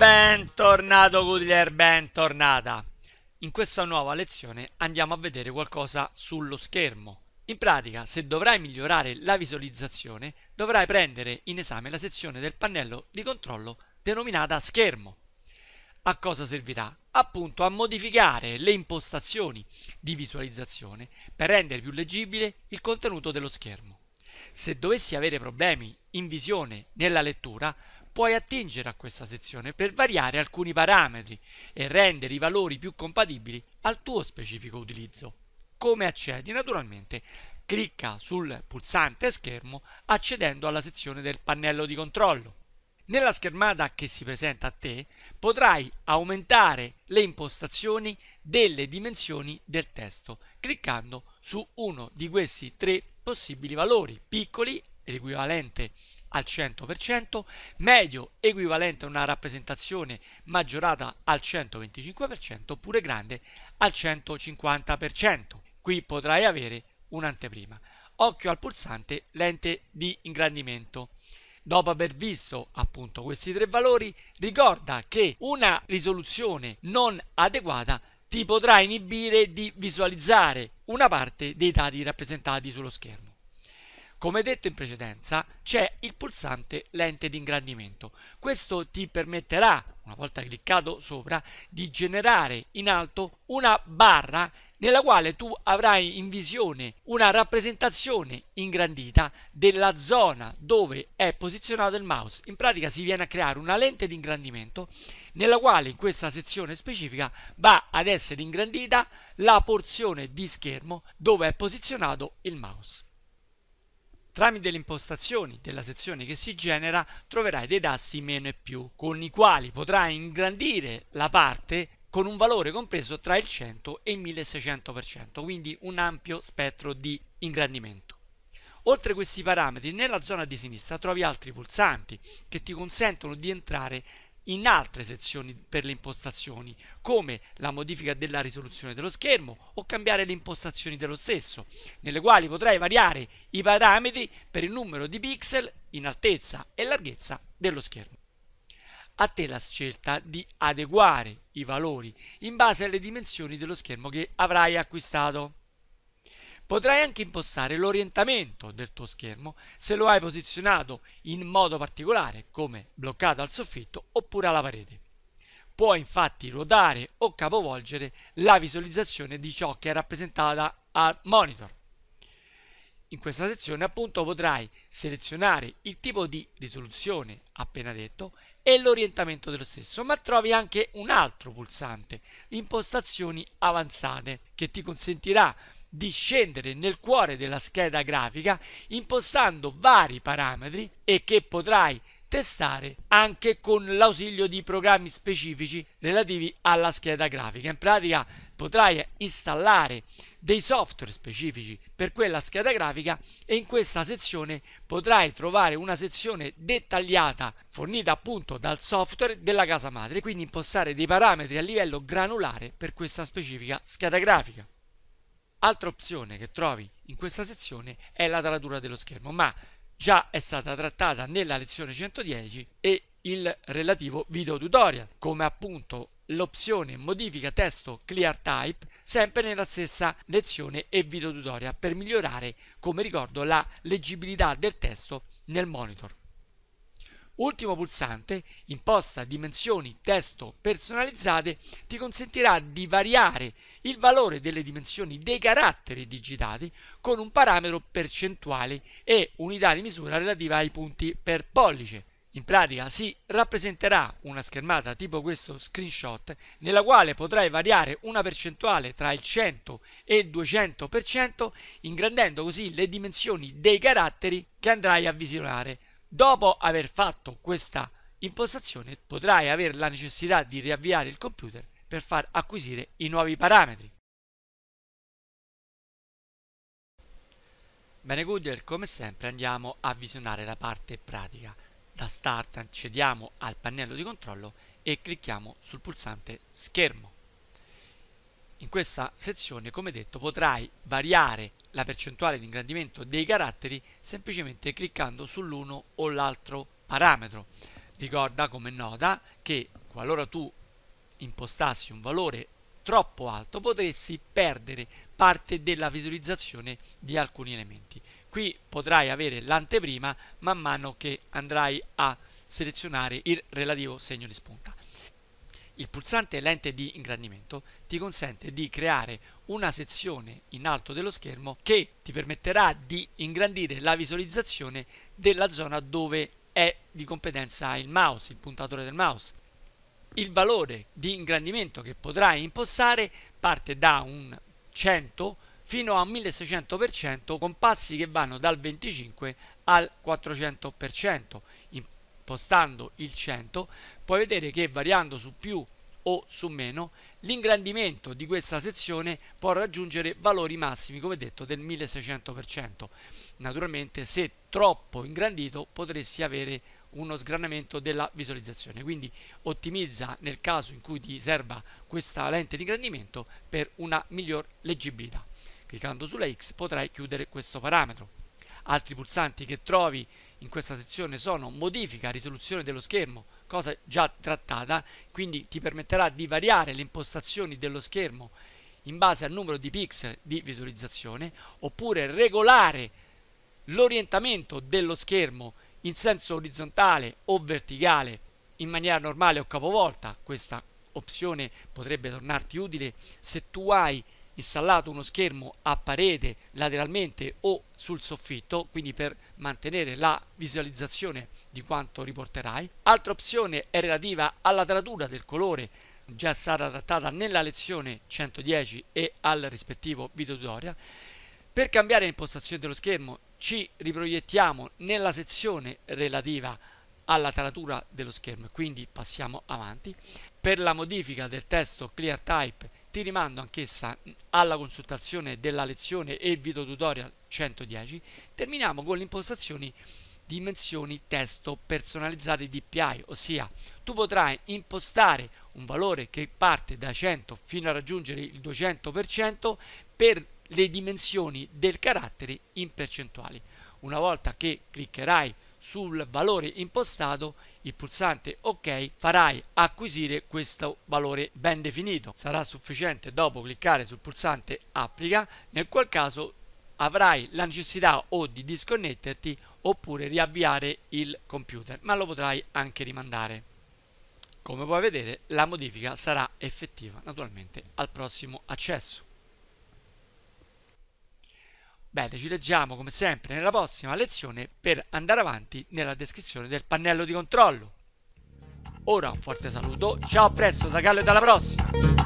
Bentornato Goodler, bentornata! In questa nuova lezione andiamo a vedere qualcosa sullo schermo. In pratica, se dovrai migliorare la visualizzazione, dovrai prendere in esame la sezione del pannello di controllo denominata schermo. A cosa servirà? Appunto a modificare le impostazioni di visualizzazione per rendere più leggibile il contenuto dello schermo. Se dovessi avere problemi in visione nella lettura, puoi attingere a questa sezione per variare alcuni parametri e rendere i valori più compatibili al tuo specifico utilizzo. Come accedi? Naturalmente clicca sul pulsante schermo accedendo alla sezione del pannello di controllo. Nella schermata che si presenta a te potrai aumentare le impostazioni delle dimensioni del testo cliccando su uno di questi tre possibili valori, piccoli, l'equivalente al 100%, medio equivalente a una rappresentazione maggiorata al 125% oppure grande al 150%. Qui potrai avere un'anteprima. Occhio al pulsante lente di ingrandimento. Dopo aver visto appunto questi tre valori, ricorda che una risoluzione non adeguata ti potrà inibire di visualizzare una parte dei dati rappresentati sullo schermo. Come detto in precedenza, c'è il pulsante lente di ingrandimento. Questo ti permetterà, una volta cliccato sopra, di generare in alto una barra nella quale tu avrai in visione una rappresentazione ingrandita della zona dove è posizionato il mouse. In pratica si viene a creare una lente di ingrandimento nella quale in questa sezione specifica va ad essere ingrandita la porzione di schermo dove è posizionato il mouse. Tramite le impostazioni della sezione che si genera troverai dei tasti meno e più, con i quali potrai ingrandire la parte con un valore compreso tra il 100 e il 1600%, quindi un ampio spettro di ingrandimento. Oltre a questi parametri, nella zona di sinistra trovi altri pulsanti che ti consentono di entrare in altre sezioni per le impostazioni, come la modifica della risoluzione dello schermo o cambiare le impostazioni dello stesso, nelle quali potrai variare i parametri per il numero di pixel in altezza e larghezza dello schermo. A te la scelta di adeguare i valori in base alle dimensioni dello schermo che avrai acquistato. Potrai anche impostare l'orientamento del tuo schermo se lo hai posizionato in modo particolare, come bloccato al soffitto oppure alla parete. Puoi infatti ruotare o capovolgere la visualizzazione di ciò che è rappresentata al monitor. In questa sezione appunto potrai selezionare il tipo di risoluzione appena detto e l'orientamento dello stesso, ma trovi anche un altro pulsante, impostazioni avanzate, che ti consentirà di di scendere nel cuore della scheda grafica impostando vari parametri e che potrai testare anche con l'ausilio di programmi specifici relativi alla scheda grafica. In pratica potrai installare dei software specifici per quella scheda grafica e in questa sezione potrai trovare una sezione dettagliata fornita appunto dal software della casa madre, quindi impostare dei parametri a livello granulare per questa specifica scheda grafica. Altra opzione che trovi in questa sezione è la taratura dello schermo, ma già è stata trattata nella lezione 110 e il relativo video tutorial, come appunto l'opzione modifica testo clear type sempre nella stessa lezione e video tutorial per migliorare, come ricordo, la leggibilità del testo nel monitor. Ultimo pulsante, imposta dimensioni testo personalizzate, ti consentirà di variare il valore delle dimensioni dei caratteri digitati con un parametro percentuale e unità di misura relativa ai punti per pollice. In pratica si rappresenterà una schermata tipo questo screenshot nella quale potrai variare una percentuale tra il 100 e il 200% ingrandendo così le dimensioni dei caratteri che andrai a visionare Dopo aver fatto questa impostazione potrai avere la necessità di riavviare il computer per far acquisire i nuovi parametri. Bene Google, come sempre andiamo a visionare la parte pratica. Da Start accediamo al pannello di controllo e clicchiamo sul pulsante Schermo. In questa sezione, come detto, potrai variare la percentuale di ingrandimento dei caratteri semplicemente cliccando sull'uno o l'altro parametro. Ricorda come nota che qualora tu impostassi un valore troppo alto potresti perdere parte della visualizzazione di alcuni elementi. Qui potrai avere l'anteprima man mano che andrai a selezionare il relativo segno di spunta. Il pulsante lente di ingrandimento ti consente di creare una sezione in alto dello schermo che ti permetterà di ingrandire la visualizzazione della zona dove è di competenza il mouse, il puntatore del mouse. Il valore di ingrandimento che potrai impostare parte da un 100 fino a un 1600% con passi che vanno dal 25 al 400% spostando il 100 puoi vedere che variando su più o su meno l'ingrandimento di questa sezione può raggiungere valori massimi come detto del 1600% naturalmente se troppo ingrandito potresti avere uno sgranamento della visualizzazione quindi ottimizza nel caso in cui ti serva questa lente di ingrandimento per una miglior leggibilità cliccando sulla X potrai chiudere questo parametro altri pulsanti che trovi in questa sezione sono modifica, risoluzione dello schermo, cosa già trattata, quindi ti permetterà di variare le impostazioni dello schermo in base al numero di pixel di visualizzazione, oppure regolare l'orientamento dello schermo in senso orizzontale o verticale in maniera normale o capovolta, questa opzione potrebbe tornarti utile se tu hai installato uno schermo a parete lateralmente o sul soffitto, quindi per mantenere la visualizzazione di quanto riporterai. Altra opzione è relativa alla taratura del colore già stata trattata nella lezione 110 e al rispettivo video tutorial. Per cambiare impostazione dello schermo ci riproiettiamo nella sezione relativa alla taratura dello schermo, quindi passiamo avanti. Per la modifica del testo clear type ti rimando anch'essa alla consultazione della lezione e video tutorial 110. Terminiamo con le impostazioni dimensioni testo personalizzate DPI, ossia tu potrai impostare un valore che parte da 100 fino a raggiungere il 200% per le dimensioni del carattere in percentuali. Una volta che cliccherai sul valore impostato, il pulsante ok farai acquisire questo valore ben definito sarà sufficiente dopo cliccare sul pulsante applica nel qual caso avrai la necessità o di disconnetterti oppure riavviare il computer ma lo potrai anche rimandare come puoi vedere la modifica sarà effettiva naturalmente al prossimo accesso Bene, ci leggiamo come sempre nella prossima lezione per andare avanti nella descrizione del pannello di controllo. Ora un forte saluto, ciao a presto da Gallo e alla prossima!